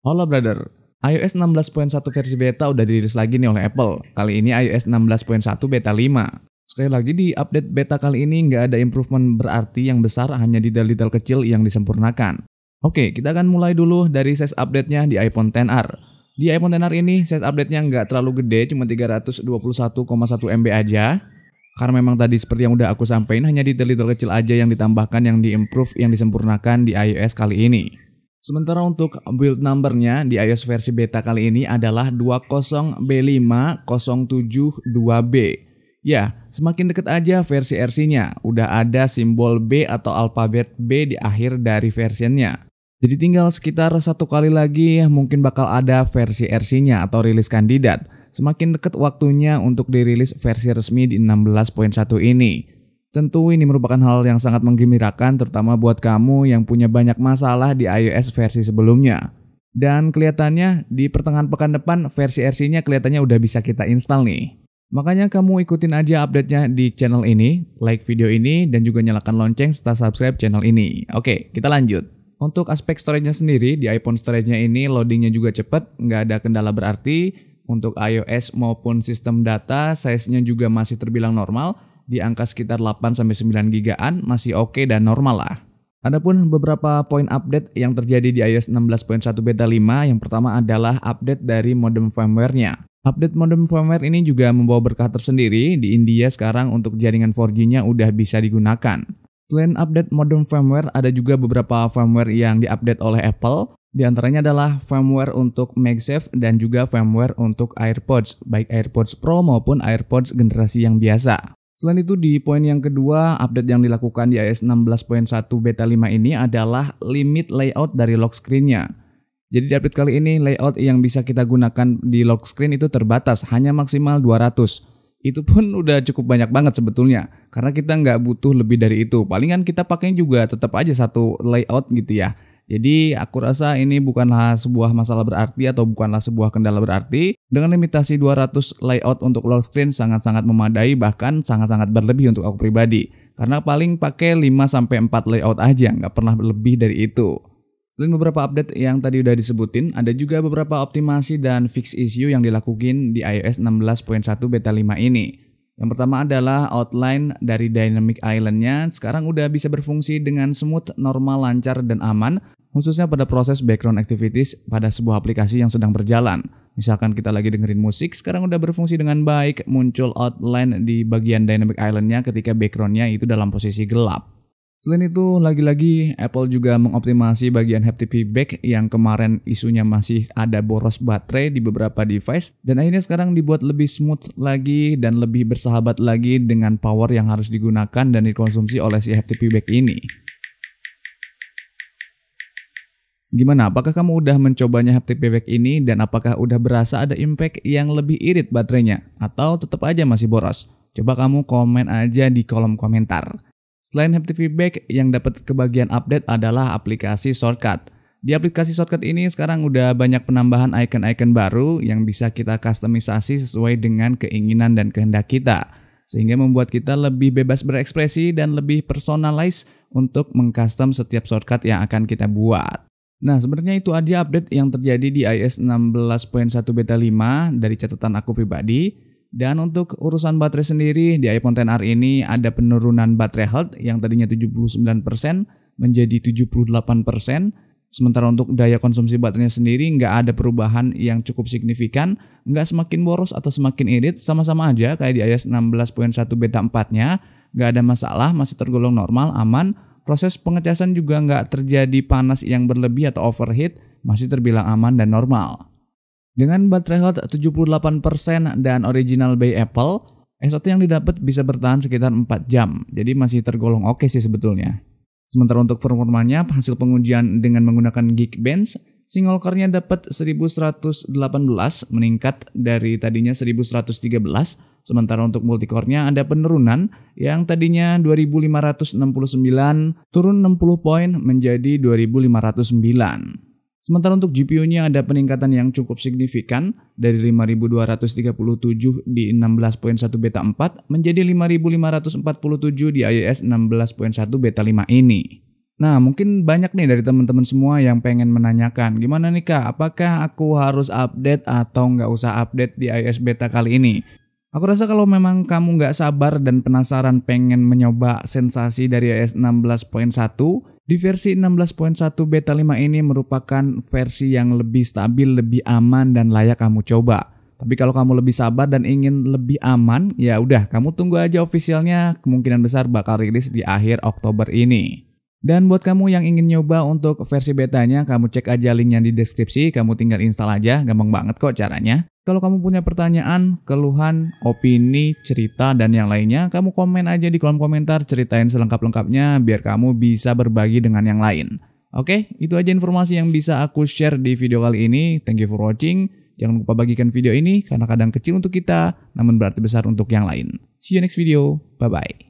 Halo brother, iOS 16.1 versi beta udah dirilis lagi nih oleh Apple. Kali ini iOS 16.1 beta 5. Sekali lagi di update beta kali ini nggak ada improvement berarti yang besar, hanya detail-detail kecil yang disempurnakan. Oke, kita akan mulai dulu dari size update-nya di iPhone XR. Di iPhone XR ini size update-nya nggak terlalu gede, cuma 321,1 MB aja. Karena memang tadi seperti yang udah aku sampaikan, hanya detail-detail kecil aja yang ditambahkan, yang diimprove, yang disempurnakan di iOS kali ini. Sementara untuk build numbernya di iOS versi beta kali ini adalah 20B5072B. Ya, semakin dekat aja versi RC-nya, udah ada simbol B atau alfabet B di akhir dari versinya. Jadi tinggal sekitar satu kali lagi mungkin bakal ada versi RC-nya atau rilis kandidat. Semakin dekat waktunya untuk dirilis versi resmi di 16.1 ini. Tentu ini merupakan hal yang sangat menggembirakan terutama buat kamu yang punya banyak masalah di iOS versi sebelumnya. Dan kelihatannya di pertengahan pekan depan versi RC-nya kelihatannya udah bisa kita install nih. Makanya kamu ikutin aja update-nya di channel ini, like video ini, dan juga nyalakan lonceng serta subscribe channel ini. Oke, kita lanjut. Untuk aspek storage-nya sendiri, di iPhone storage-nya ini loading-nya juga cepat, nggak ada kendala berarti. Untuk iOS maupun sistem data, size-nya juga masih terbilang normal di angka sekitar 8 sampai 9 gigaan masih oke okay dan normal lah. Adapun beberapa poin update yang terjadi di iOS 16.1 beta 5, yang pertama adalah update dari modem firmware-nya. Update modem firmware ini juga membawa berkah tersendiri, di India sekarang untuk jaringan 4G-nya udah bisa digunakan. Selain update modem firmware, ada juga beberapa firmware yang diupdate oleh Apple, di antaranya adalah firmware untuk MagSafe dan juga firmware untuk AirPods, baik AirPods Pro maupun AirPods generasi yang biasa. Selain itu di poin yang kedua, update yang dilakukan di iOS 16.1 beta 5 ini adalah limit layout dari lock screen-nya. Jadi di update kali ini layout yang bisa kita gunakan di lock screen itu terbatas, hanya maksimal 200. Itu pun udah cukup banyak banget sebetulnya, karena kita nggak butuh lebih dari itu. Palingan kita pakai juga tetap aja satu layout gitu ya. Jadi aku rasa ini bukanlah sebuah masalah berarti atau bukanlah sebuah kendala berarti. Dengan limitasi 200 layout untuk lock screen sangat-sangat memadai bahkan sangat-sangat berlebih untuk aku pribadi. Karena paling pakai 5-4 layout aja, nggak pernah lebih dari itu. Selain beberapa update yang tadi udah disebutin, ada juga beberapa optimasi dan fix issue yang dilakukan di iOS 16.1 beta 5 ini. Yang pertama adalah outline dari Dynamic Island-nya sekarang udah bisa berfungsi dengan smooth, normal, lancar, dan aman khususnya pada proses background activities pada sebuah aplikasi yang sedang berjalan. Misalkan kita lagi dengerin musik, sekarang udah berfungsi dengan baik, muncul outline di bagian dynamic islandnya ketika backgroundnya itu dalam posisi gelap. Selain itu, lagi-lagi Apple juga mengoptimasi bagian haptic feedback yang kemarin isunya masih ada boros baterai di beberapa device dan akhirnya sekarang dibuat lebih smooth lagi dan lebih bersahabat lagi dengan power yang harus digunakan dan dikonsumsi oleh si haptic feedback ini. Gimana? Apakah kamu udah mencobanya haptic feedback ini dan apakah udah berasa ada impact yang lebih irit baterainya atau tetap aja masih boros? Coba kamu komen aja di kolom komentar. Selain haptic feedback, yang dapat kebagian update adalah aplikasi shortcut. Di aplikasi shortcut ini sekarang udah banyak penambahan icon-icon baru yang bisa kita customisasi sesuai dengan keinginan dan kehendak kita. Sehingga membuat kita lebih bebas berekspresi dan lebih personalize untuk mengcustom setiap shortcut yang akan kita buat. Nah, sebenarnya itu ada update yang terjadi di iOS 16.1 beta 5 dari catatan aku pribadi. Dan untuk urusan baterai sendiri di iPhone XR ini ada penurunan baterai health yang tadinya 79% menjadi 78%. Sementara untuk daya konsumsi baterainya sendiri nggak ada perubahan yang cukup signifikan, nggak semakin boros atau semakin irit, sama-sama aja kayak di iOS 16.1 beta 4-nya, nggak ada masalah, masih tergolong normal, aman, proses pengecasan juga nggak terjadi panas yang berlebih atau overheat, masih terbilang aman dan normal. Dengan baterai health 78% dan original by Apple, SOT yang didapat bisa bertahan sekitar 4 jam, jadi masih tergolong oke okay sih sebetulnya. Sementara untuk performanya, hasil pengujian dengan menggunakan Geekbench, single core-nya dapat 1118 meningkat dari tadinya 1113 Sementara untuk multicore-nya ada penurunan yang tadinya 2569 turun 60 poin menjadi 2509. Sementara untuk GPU-nya ada peningkatan yang cukup signifikan dari 5237 di 16.1 beta 4 menjadi 5547 di iOS 16.1 beta 5 ini. Nah, mungkin banyak nih dari teman-teman semua yang pengen menanyakan, gimana nih kak, apakah aku harus update atau nggak usah update di iOS beta kali ini? Aku rasa kalau memang kamu nggak sabar dan penasaran pengen mencoba sensasi dari iOS 16.1, di versi 16.1 beta 5 ini merupakan versi yang lebih stabil, lebih aman dan layak kamu coba. Tapi kalau kamu lebih sabar dan ingin lebih aman, ya udah kamu tunggu aja officialnya kemungkinan besar bakal rilis di akhir Oktober ini. Dan buat kamu yang ingin nyoba untuk versi betanya, kamu cek aja linknya di deskripsi, kamu tinggal install aja, gampang banget kok caranya. Kalau kamu punya pertanyaan, keluhan, opini, cerita, dan yang lainnya, kamu komen aja di kolom komentar, ceritain selengkap-lengkapnya biar kamu bisa berbagi dengan yang lain. Oke, itu aja informasi yang bisa aku share di video kali ini. Thank you for watching. Jangan lupa bagikan video ini karena kadang kecil untuk kita, namun berarti besar untuk yang lain. See you next video. Bye-bye.